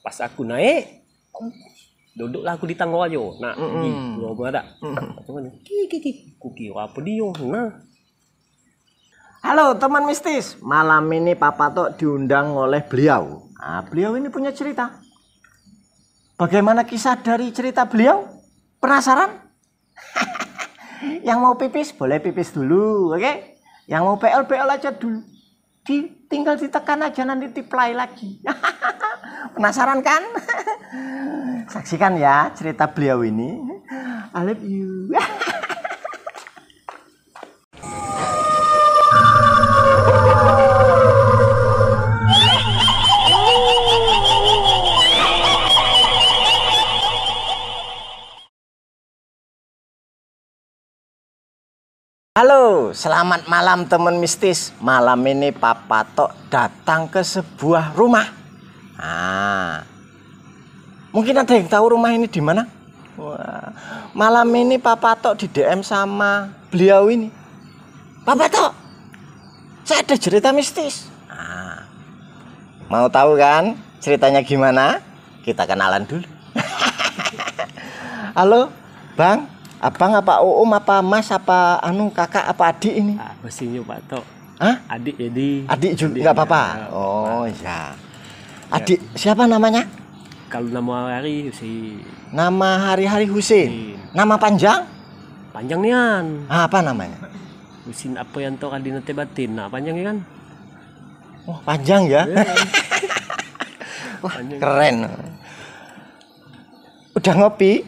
pas aku naik duduklah aku di tangga aja nak mm -hmm. pergi keluar ada aku mana ki ki kuki apa dia nah Halo teman mistis, malam ini Papa Tok diundang oleh beliau. Nah, beliau ini punya cerita. Bagaimana kisah dari cerita beliau? Penasaran? Yang mau pipis boleh pipis dulu, oke? Okay? Yang mau PL PL aja dulu. tinggal ditekan aja nanti diplay lagi. Penasaran kan? Saksikan ya cerita beliau ini. I love you. Halo, selamat malam teman mistis. Malam ini Papa Tok datang ke sebuah rumah Mungkin ada yang tahu rumah ini di mana? Wah, malam ini Papa Tok di DM sama beliau ini. Papa Tok, saya ada cerita mistis. Nah, mau tahu kan ceritanya gimana? Kita kenalan dulu. Halo, Bang. Abang apa Om apa Mas apa anu kakak apa adik ini? Mestinya ah, Pak Tok. Ah, Adik jadi. Adik juga nggak apa-apa. Ya. Oh iya. Ya. Adik siapa namanya? Kalau nama hari Husin. Nama hari-hari Husin. Husin. Nama panjang? Panjang nian. apa namanya? Husin apa yang toh kali nanti batin. Nah, panjang ya kan? oh, panjang ya. Iya. Wah, panjang. keren. Udah ngopi?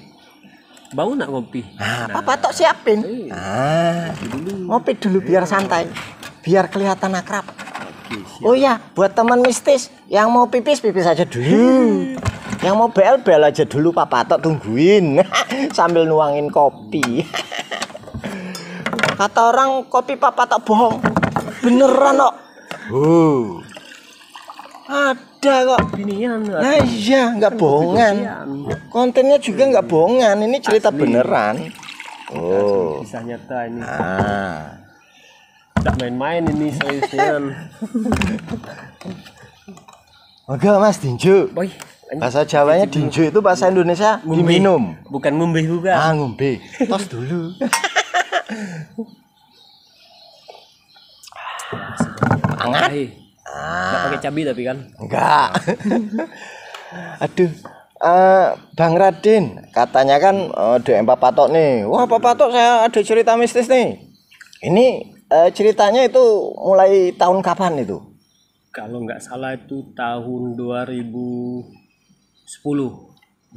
Bau nak ngopi. Nah, nah. Papa tok siapin. Iya. Ah, ngopi dulu. Ngopi dulu biar santai. Biar kelihatan akrab. oh iya, buat teman mistis yang mau pipis pipis aja dulu. Hmm yang mau bel-bel aja dulu Pak Patok tungguin sambil nuangin kopi kata orang kopi Pak Patok bohong beneran kok oh. ada kok binian nah iya nggak kan bohongan kontennya juga nggak bohongan ini cerita Asli. beneran oh kisah nyata ini ah. Tidak main-main ini saya sih. Oke Mas Tinju. Kan bahasa Jawanya dinju itu bahasa Indonesia ngumbi. diminum. Bukan ngombe juga. Ah, ngombe. Tos dulu. Angat. Ah. Enggak pakai cabai tapi kan? Enggak. Aduh. Uh, Bang Radin, katanya kan uh, eh, di Empat Patok nih. Wah, Pak Patok saya ada cerita mistis nih. Ini uh, ceritanya itu mulai tahun kapan itu? Kalau nggak salah itu tahun 2000 10. 2010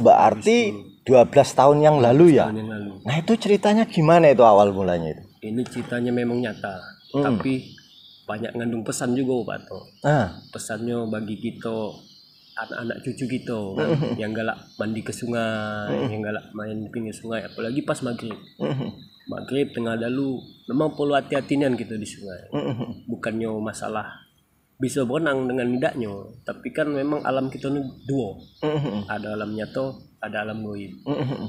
berarti 2010. 12 tahun yang lalu ya. yang lalu. Nah, itu ceritanya gimana itu awal mulanya itu? Ini ceritanya memang nyata, hmm. tapi banyak ngandung pesan juga Pak To. Ah. Pesannya bagi kita anak-anak cucu kita kan? yang galak mandi ke sungai, hmm. yang galak main di pinggir sungai, apalagi pas maghrib. Hmm. Maghrib tengah lalu memang perlu hati-hatian kita di sungai. Bukannya masalah bisa berenang dengan tidaknya tapi kan memang alam kita ini dua mm mm-hmm. ada alam nyata ada alam goib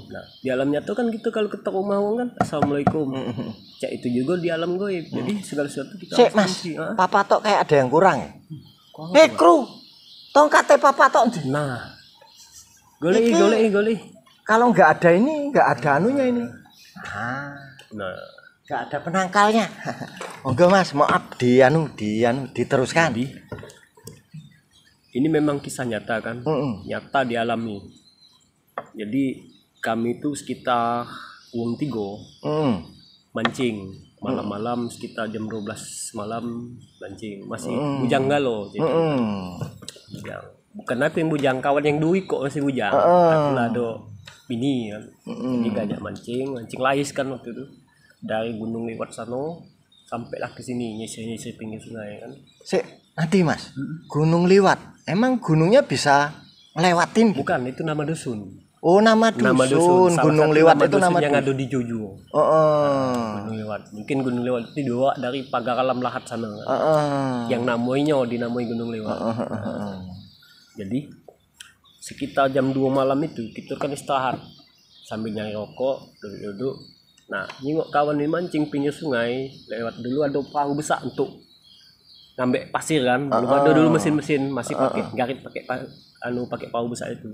nah di alam nyata kan kita kalau ketok rumah orang kan assalamualaikum mm-hmm. cak itu juga di alam goib mm-hmm. jadi segala sesuatu kita Cek, mas kunci, ah. papa tok kayak ada yang kurang ya? Hei hmm. eh kru tongkatnya papa tok nah golei golei golei kalau nggak ada ini nggak ada anunya ini nah, nah gak ada penangkalnya monggo mas maaf di anu di anu diteruskan di ini memang kisah nyata kan mm -mm. nyata dialami jadi kami itu sekitar uang tigo mm. mancing malam-malam mm. sekitar jam 12 malam mancing masih mm. bujang galo gitu. mm. bujang bukan apa yang bujang kawan yang duit kok masih bujang mm. aku lah do bini kan mm. mancing mancing lais kan waktu itu dari gunung lewat sana sampailah ke sini nyisir-nyisir pinggir sungai kan si nanti mas hmm. gunung Lewat. emang gunungnya bisa lewatin bukan itu nama dusun Oh nama dusun, nama dusun. Gunung Lewat itu nama yang ada di Jojo. Oh, oh. Nah, Gunung Lewat. Mungkin Gunung Lewat itu dua dari pagar alam lahat sana. Kan? Oh, oh. Yang namanya oh, dinamai Gunung Lewat. Oh, oh, oh, oh. oh. jadi sekitar jam 2 malam itu kita kan istirahat sambil nyari rokok, duduk-duduk Nah, nyingok kawan ini mancing pinggir sungai lewat dulu ada perahu besar untuk ngambil pasir kan. Belum pada ah, ah. ada dulu mesin-mesin, masih ah, pakai uh, garit pakai anu pakai perahu besar itu.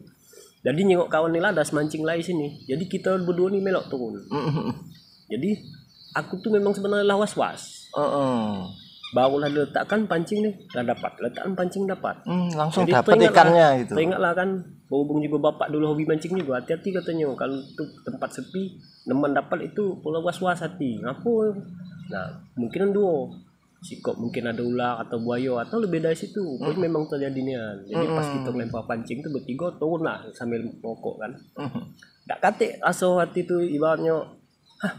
Jadi nyingok kawan ini ladas mancing lagi sini. Jadi kita berdua nih melok turun. Mm-hmm. Jadi aku tuh memang sebenarnya lah was-was. Uh, Barulah diletakkan pancing nih, dah dapat. Letakkan pancing dapat. Hmm, langsung Jadi dapat ikannya gitu. Teringatlah kan berhubung juga bapak dulu hobi mancing juga hati-hati katanya kalau tu tempat sepi teman dapat itu pula was-was hati apa nah mungkinan dua sikok mungkin ada ular atau buaya atau lebih dari situ hmm. memang terjadi nian jadi ah. hmm. pas kita lempar pancing tu bertiga turun lah sambil pokok kan hmm. tak katik rasa hati tu ibaratnya hah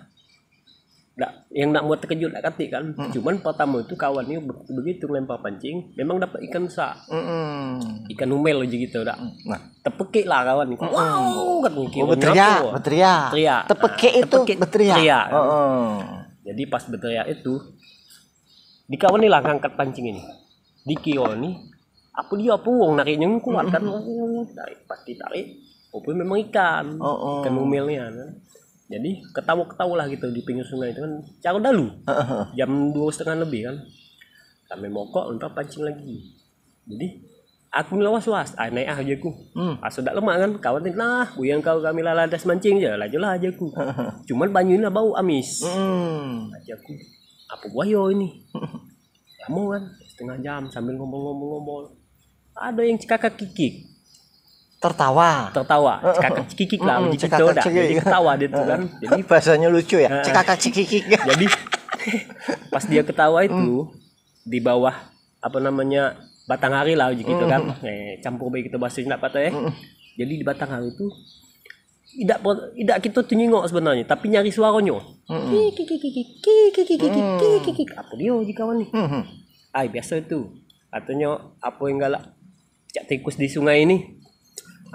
Nah, yang nak buat terkejut nak kati kan mm. cuman pertama itu kawan ni begitu lempar pancing memang dapat ikan besar mm. ikan umel aja gitu dak. Mm, nah. tepekik lah kawan mm. wow kan mungkin oh, berteriak berteriak berteriak ah, tepekik itu betria berteriak, kan. oh, oh. jadi pas berteriak itu di kawan ni lah ngangkat pancing ini di kio ni apa dia apa wong narik kuat kan tarik pasti tarik oh memang ikan oh, oh. ikan umelnya kan jadi ketawa-ketawa lah gitu di pinggir sungai itu kan caro dalu jam dua setengah lebih kan kami mokok untuk pancing lagi jadi aku lawas was ah, naik ah aja ku hmm. asuh lemak kan kawan lah nah, yang kau kami landas mancing aja laju lah aja ku cuman banyu ini bau amis hmm. aja ku apa gua yo ini kamu kan setengah jam sambil ngomong-ngomong-ngomong ada yang kakak kikik tertawa tertawa cekakak cikikik lah mm, cekakak jadi ketawa dia tuh kan jadi bahasanya lucu ya cekakak cikikik jadi pas dia ketawa itu mm. di bawah apa namanya batang hari lah gitu mm. kan eh, campur baik kita bahasa Cina patah ya mm. jadi di batang hari itu tidak tidak kita tuh sebenarnya tapi nyari suaranya mm-hmm. kiki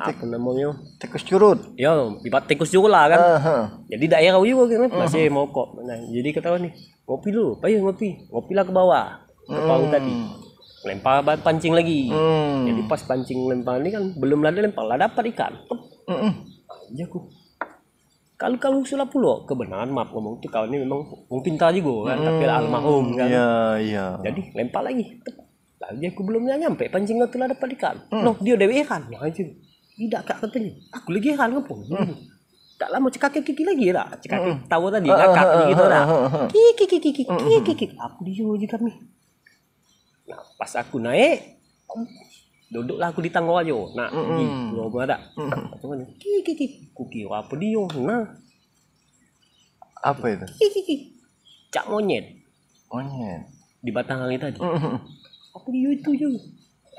namanya tikus curut ya pipa tikus curut lah kan uh -huh. jadi daerah juga gitu kan masih uh -huh. mokok nah jadi ketawa nih ngopi dulu payo ngopi ngopi lah ke bawah ke hmm. tadi lempar pancing lagi hmm. jadi pas pancing lempar ini kan belum lagi lempar lah dapat ikan -uh. Hmm. aja ya aku kalau kalau sulap pulau kebenaran maaf ngomong tuh kau ini memang mungkin tadi juga kan hmm. tapi almarhum kan yeah, yeah. jadi lempar lagi lagi aku belum nyampe pancing tuh lah dapat ikan hmm. dia udah ikan nah, aja tidak kak katanya aku lagi hal ngepung hmm. tak lama cekak kaki kaki lagi lah cekak kaki hmm. tahu tadi hmm, hmm, kaki gitu lah kiki kiki kiki kiki kiki aku dia aja kami nah pas aku naik duduklah aku di tangga aja nah pergi. gua ada cuman kiki kiki kuki apa dia nah apa itu kiki kiki cak monyet monyet di batang angin tadi aku dia itu juga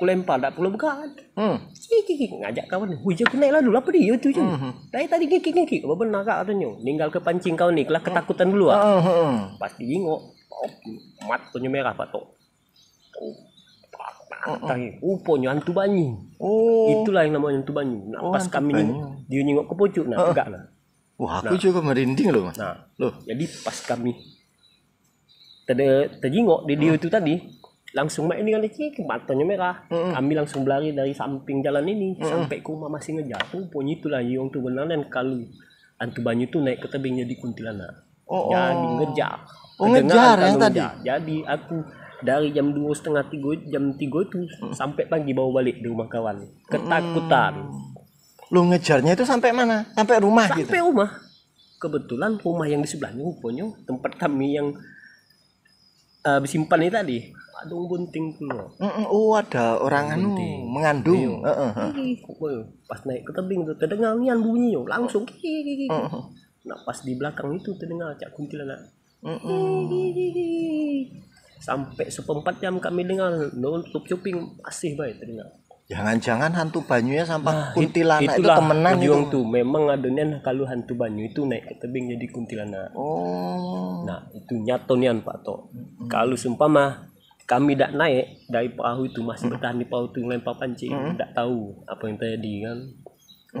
kulempar tak perlu berat. Hmm. Sikit ngajak kawan. hujan aku naik lalu apa dia itu je. Hmm, hmm. Tadi Dari tadi gigit gigit apa benar kak tanya. Ninggal ke pancing kau ni kelah ketakutan dulu ah. Hmm. hmm Pasti jengok. Oh, matanya merah pak tok. Oh, Tapi rupanya hantu banyu. Oh. Itulah yang namanya hantu banyu. Nah, pas kami nyengok, dia nyengok ke pojok nak ah. tegak lah. Wah, aku nah. juga merinding loh, Mas. Nah, loh. Jadi pas kami ter di dia itu tadi, langsung main ini kan ini matanya merah mm-hmm. kami langsung berlari dari samping jalan ini mm-hmm. sampai ke rumah masih ngejar punya itulah yang tuh benar dan kalau antu banyu tuh naik ke tebing jadi kuntilanak oh, jadi oh. ngejar oh, ngejar ya tadi jadi aku dari jam dua setengah tiga jam tiga itu hmm. sampai pagi bawa balik di rumah kawan ketakutan hmm. lu ngejarnya itu sampai mana sampai rumah sampai gitu? rumah kebetulan rumah yang di sebelahnya rupanya tempat kami yang uh, eh, simpan itu tadi Adung bunting tuh, oh ada orang anu mengandung. uh heeh. Pas naik ke tebing tuh terdengar nian bunyi yo, langsung. Heeh. Nah, pas di belakang itu terdengar cak kuntilanak. Sampai seperempat jam kami dengar nutup cuping masih baik terdengar. Jangan-jangan hantu banyunya sampah nah, kuntilanak itu temenan itu. Itu memang adanya nah, kalau hantu banyu itu naik ke tebing jadi kuntilanak. Oh. Nah, itu nyatonian Pak Tok. Hmm. Kalau sumpah mah kami tidak naik dari perahu itu masih hmm. bertahan di perahu itu lempar pancing, tidak hmm. tahu apa yang terjadi kan.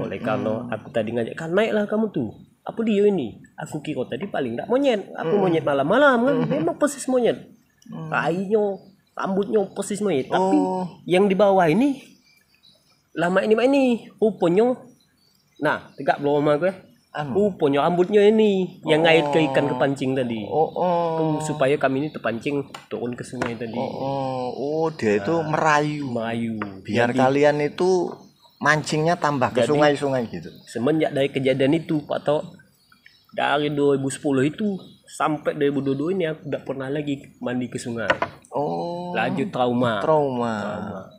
Oleh hmm. karena aku tadi ngajak kan naiklah kamu tuh. Apa dia ini? Aku kira tadi paling tidak monyet. Aku hmm. monyet malam-malam kan. Hmm. Memang persis monyet. Hmm. rambutnya persis monyet. Oh. Tapi yang di bawah ini lama ini mah ini uponyo nah tegak belum mah eh. gue Anu. Uponyo ambutnya ini oh. yang ngait ke ikan oh. ke pancing tadi. Oh, oh. Supaya kami ini terpancing turun ke sungai tadi. Oh, oh, oh dia nah, itu merayu. Merayu. Biar Jadi, kalian itu mancingnya tambah ke sungai-sungai gitu. Semenjak dari kejadian itu, Pak Tok, dari 2010 itu sampai 2022 ini aku tidak pernah lagi mandi ke sungai. Oh. Lanjut trauma. Trauma. trauma.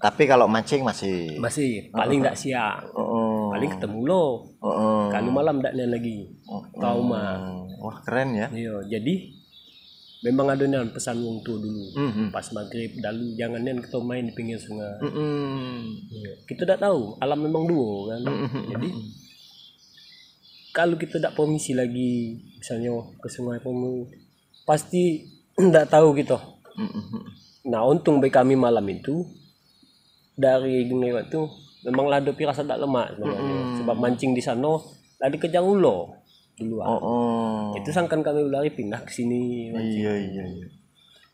Tapi kalau mancing masih. Masih. Paling tidak uh -huh. siang. Oh. Paling ketemu lo. Uh Kalau malam tidak lain lagi. Oh. Trauma. Wah keren ya. Iya. Jadi memang ada pesan wong tua dulu mm-hmm. pas maghrib dalu jangan nih kita main di pinggir sungai mm-hmm. kita tidak tahu alam memang dua kan mm-hmm. jadi mhm. kalau kita tidak permisi lagi misalnya ke sungai pemu pasti tidak tahu gitu Nah untung bagi kami malam itu dari gini itu memang lado pirasa tak lemak Mm-hmm. Sebab mancing di sana tadi kejang ulo duluan. Oh, oh. Itu sangkan kami lari pindah ke sini. Iya, mancing. Iya iya iya.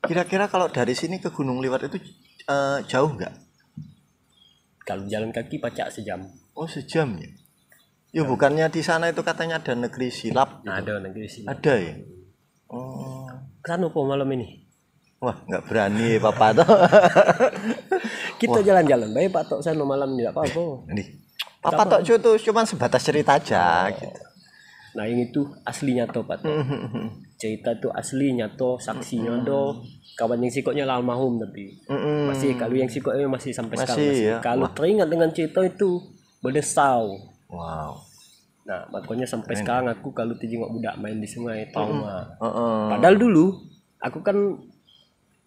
Kira-kira kalau dari sini ke Gunung Liwat itu uh, jauh nggak? Kalau jalan kaki pacak sejam. Oh sejam ya? Ya bukannya di sana itu katanya ada negeri silap? nah gitu? Ada negeri silap. Ada ya. Oh. Kesana kok malam ini? Wah, nggak berani papa toh. Kita jalan-jalan baik Pak Tok saya malam tidak apa-apa. Ini papa Tok itu cuma sebatas cerita aja oh. gitu. Nah, ini tuh aslinya toh Pak Tok. Mm-hmm. cerita tuh aslinya toh, saksinya toh. Kawan yang sikoknya almarhum tapi masih kalau yang sikoknya masih sampai masih, sekarang masih. Ya? Kalau Wah. teringat dengan cerita itu berdesau. Wow. Nah, makanya sampai Keren. sekarang aku kalau tengok budak main di sungai trauma. uh, uh. Padahal dulu aku kan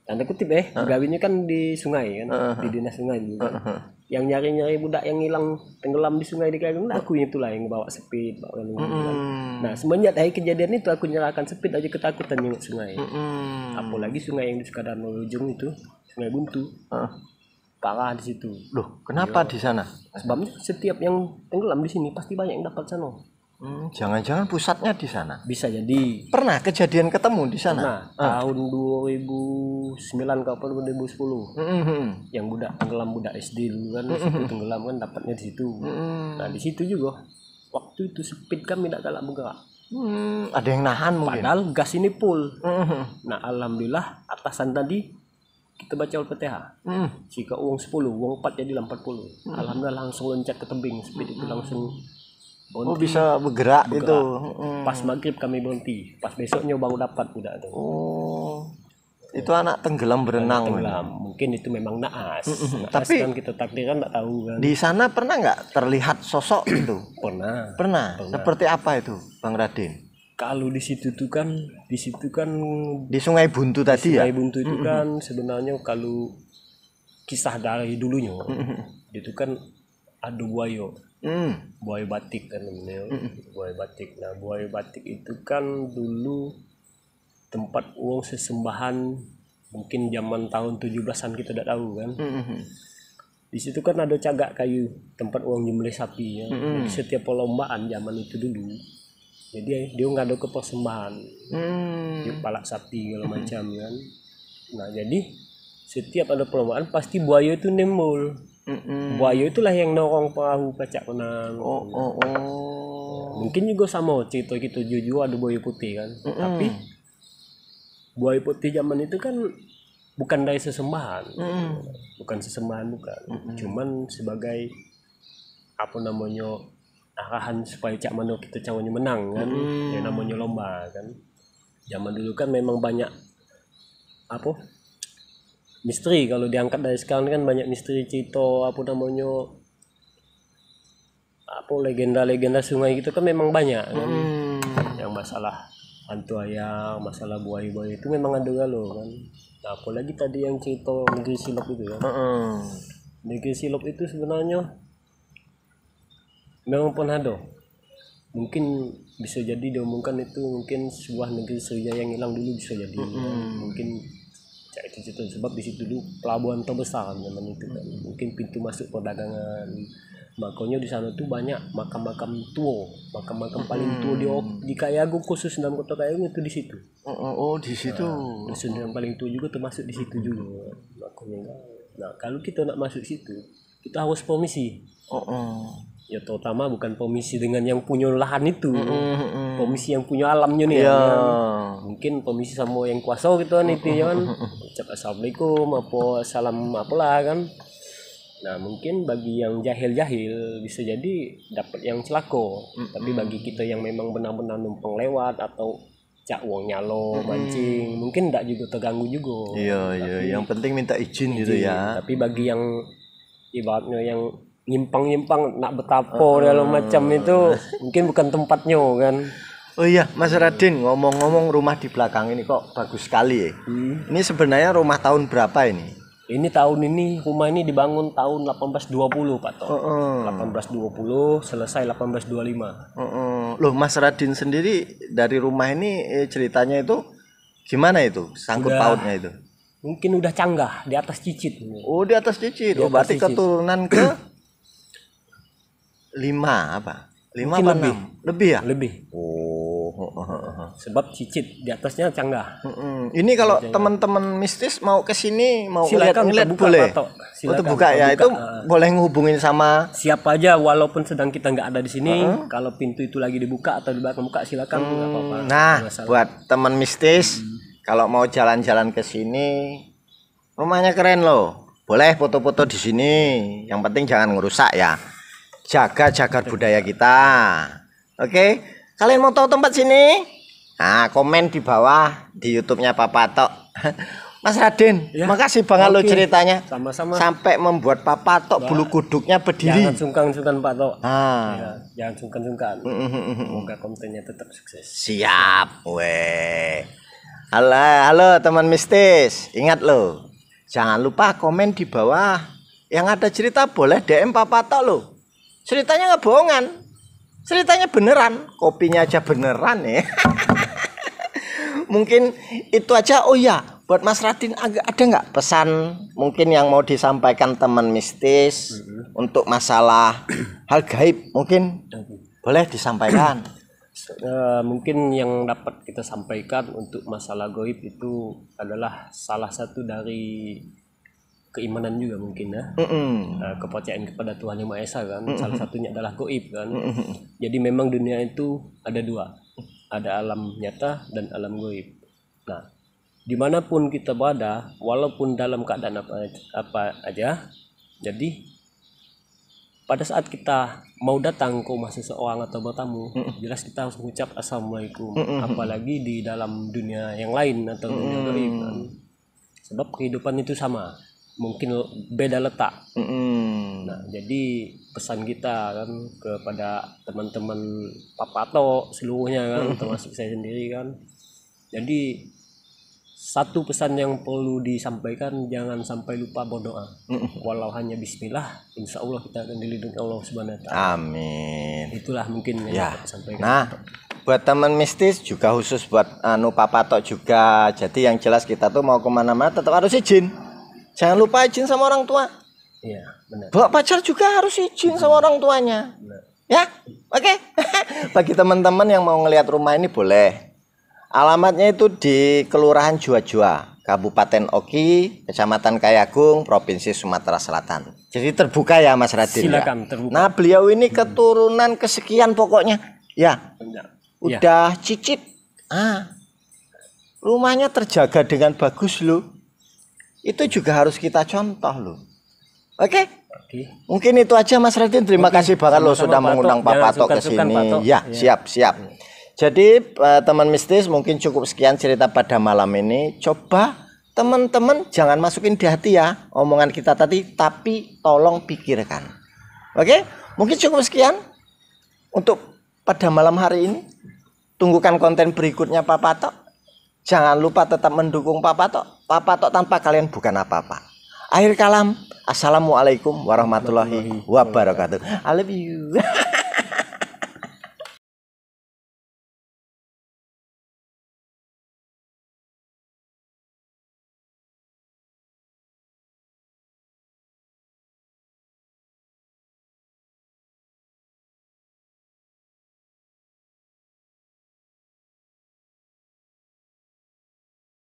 tanda kutip eh uh. gawinnya kan di sungai kan uh -huh. di dinas sungai juga uh -huh. yang nyari nyari budak yang hilang tenggelam di sungai di Kalimantan nah, aku itulah yang bawa sepit bawa mm -hmm. nah semenjak dari kejadian itu aku nyalakan sepit aja ketakutan di sungai mm -hmm. apalagi sungai yang di sekadar ujung itu sungai buntu uh. parah di situ loh kenapa Yo. Iya. di sana sebabnya setiap yang tenggelam di sini pasti banyak yang dapat sana Hmm, jangan-jangan pusatnya di sana. Bisa jadi. Pernah kejadian ketemu di sana? Pernah. Ah. Tahun Tahun 2009 ke 2010. -hmm. Yang budak tenggelam budak SD dulu kan mm -hmm. tenggelam kan dapatnya di situ. -hmm. hmm. Nah, di situ juga waktu itu speed kami tidak kalah bergerak. Hmm, ada yang nahan mungkin. Padahal gas ini full. -hmm. hmm nah, alhamdulillah atasan tadi kita baca LPTH. hmm. Jika uang 10, uang 4 jadi 40. hmm. Alhamdulillah langsung loncat ke tebing, speed itu langsung bonti. oh bisa bergerak, bergerak. itu hmm. pas maghrib kami berhenti, pas besoknya baru dapat udah itu oh itu anak tenggelam berenang anak tenggelam kan? mungkin itu memang naas, mm -hmm. naas tapi kan kita takdirkan nggak tahu kan di sana pernah nggak terlihat sosok itu pernah. pernah pernah seperti apa itu bang Radin kalau di situ tuh kan di situ kan di Sungai Buntu tadi ya Sungai Buntu itu mm -hmm. kan sebenarnya kalau kisah dari dulunya mm -hmm. itu kan ada buaya Mm. Buaya batik kan namanya. Hmm, mm. Buaya batik. Nah, buaya batik itu kan dulu tempat uang sesembahan mungkin zaman tahun 17-an kita tidak tahu kan. Mm-hmm. Di situ kan ada cagak kayu tempat uang nyembelih sapi ya. Mm-hmm. Setiap perlombaan zaman itu dulu. Jadi dia nggak ada kepersembahan Mm. Dia palak sapi kalau mm-hmm. macam kan. Nah, jadi setiap ada perlombaan pasti buaya itu nembol Mm-mm. Buaya itulah yang dorong perahu kacak menang. Oh, oh, oh. Mungkin juga sama cerita kita gitu, jujur ada buaya putih kan. Mm-mm. Tapi buaya putih zaman itu kan bukan dari sesembahan. Mm-mm. Bukan sesembahan bukan. Mm-mm. Cuman sebagai apa namanya arahan supaya cak mano kita cawannya menang kan. Mm. Yang namanya lomba kan. Zaman dulu kan memang banyak apa misteri kalau diangkat dari sekarang kan banyak misteri Cito apa namanya apa legenda-legenda sungai gitu kan memang banyak kan hmm. yang masalah hantu ayam masalah buaya-buaya itu memang ada galau kan nah apalagi tadi yang Cito negeri silop itu kan hmm. negeri silop itu sebenarnya memang pun ada mungkin bisa jadi diumumkan itu mungkin sebuah negeri serjaya yang hilang dulu bisa jadi hmm. kan? mungkin kayak di situ sebab di situ dulu pelabuhan terbesar zaman itu kan. mungkin pintu masuk perdagangan makanya di sana tuh banyak makam-makam tua makam-makam paling hmm. tua di di Kayago khusus dalam kota Kayago itu di situ oh, oh, oh di situ nah, dusun yang paling tua juga termasuk di situ juga makanya nah kalau kita nak masuk situ kita harus permisi oh, oh. ya terutama bukan permisi dengan yang punya lahan itu mm -hmm. permisi yang punya alamnya nih yeah. ya. Kan. mungkin permisi sama yang kuasa gitu kan itu ya kan ucap assalamualaikum apa salam apalah kan nah mungkin bagi yang jahil-jahil bisa jadi dapat yang celako -hmm. tapi bagi kita yang memang benar-benar numpang lewat atau cak uang nyalo hmm. mancing mungkin tidak juga terganggu juga iya iya yang penting minta izin, gitu ya tapi bagi yang ibaratnya yang nyimpang-nyimpang nak betapo uh, dalam macam itu mungkin bukan tempatnya kan Oh iya, Mas Radin ngomong-ngomong rumah di belakang ini kok bagus sekali ya. Hmm. Ini sebenarnya rumah tahun berapa ini? Ini tahun ini rumah ini dibangun tahun 1820 Pak Toh. Uh -uh. 1820 selesai 1825. Uh -uh. Loh Mas Radin sendiri dari rumah ini eh, ceritanya itu gimana itu sangkut pautnya itu? Mungkin udah canggah di atas cicit. Oh di atas cicit. Di oh, atas oh berarti cicit. keturunan ke lima apa? Lima apa lebih. Enam? Lebih ya? Lebih. Oh sebab cicit di atasnya canggah. Ini kalau teman-teman mistis mau ke sini mau silakan lihat buka boleh. Silakan ya, itu buka ya, itu uh, boleh ngehubungin sama siapa aja walaupun sedang kita nggak ada di sini, uh-huh. kalau pintu itu lagi dibuka atau dibuka buka silakan hmm. apa-apa. Nah, buat teman mistis hmm. kalau mau jalan-jalan ke sini rumahnya keren loh. Boleh foto-foto di sini. Yang penting jangan ngerusak ya. Jaga-jaga budaya kita. Oke. Okay? Kalian mau tahu tempat sini? Nah, komen di bawah di YouTube-nya Papa Tok. Mas Raden, ya. makasih banget okay. lo ceritanya. Sama-sama. Sampai membuat Papa Tok bulu kuduknya berdiri. Jangan sungkan-sungkan Pak Tok. Ah. Ya, jangan sungkan-sungkan. Mm, mm, mm, Semoga kontennya tetap sukses. Siap, weh. Halo, halo teman mistis. Ingat lo, jangan lupa komen di bawah. Yang ada cerita boleh DM Papa Tok lo. Ceritanya nggak bohongan. Ceritanya beneran, kopinya aja beneran ya. mungkin itu aja. Oh ya, buat Mas Radin agak ada nggak pesan mungkin yang mau disampaikan teman mistis mm-hmm. untuk masalah hal gaib mungkin boleh disampaikan. Uh, mungkin yang dapat kita sampaikan untuk masalah gaib itu adalah salah satu dari keimanan juga mungkin ya mm -mm. uh, kepercayaan kepada Tuhan yang Maha Esa kan mm -mm. salah satunya adalah goib kan mm -mm. jadi memang dunia itu ada dua ada alam nyata dan alam goib nah dimanapun kita berada walaupun dalam keadaan apa apa aja jadi pada saat kita mau datang ke rumah seseorang atau bertamu mm -mm. jelas kita harus mengucap assalamualaikum mm -mm. apalagi di dalam dunia yang lain atau dunia mm -mm. goib kan sebab kehidupan itu sama mungkin beda letak. Mm -hmm. Nah, jadi pesan kita kan kepada teman-teman Papato seluruhnya kan, termasuk saya sendiri kan. Jadi satu pesan yang perlu disampaikan jangan sampai lupa berdoa. Mm -hmm. Walau hanya Bismillah, Insya Allah kita akan dilindungi Allah Subhanahu Wa Taala. Amin. Itulah mungkin yang ya. sampaikan. Nah, buat teman mistis juga khusus buat anu Papato juga jadi yang jelas kita tuh mau kemana-mana tetap harus izin Jangan lupa izin sama orang tua. Iya, benar. Bawa pacar juga harus izin sama orang tuanya. Benar. Ya, oke. Okay. Bagi teman-teman yang mau ngelihat rumah ini boleh. Alamatnya itu di Kelurahan Jua-Jua, Kabupaten Oki, Kecamatan Kayagung, Provinsi Sumatera Selatan. Jadi terbuka ya Mas Radin. Ya? Silakan ya. terbuka. Nah, beliau ini keturunan kesekian pokoknya. Ya. Benar. Udah ya. cicit. Ah. Rumahnya terjaga dengan bagus loh itu juga harus kita contoh loh. Oke? Okay? Mungkin itu aja Mas Radin. Terima kasih banget loh sudah mengundang Pak Patok ya, ke sini. Ya, ya, siap, siap. Jadi eh, teman mistis mungkin cukup sekian cerita pada malam ini. Coba teman-teman jangan masukin di hati ya omongan kita tadi, tapi tolong pikirkan. Oke? Okay? Mungkin cukup sekian untuk pada malam hari ini. Tunggukan konten berikutnya Pak Patok. Jangan lupa tetap mendukung Papa Tok. Papa Tok tanpa kalian bukan apa-apa. Akhir kalam. Assalamualaikum warahmatullahi wabarakatuh. I love you.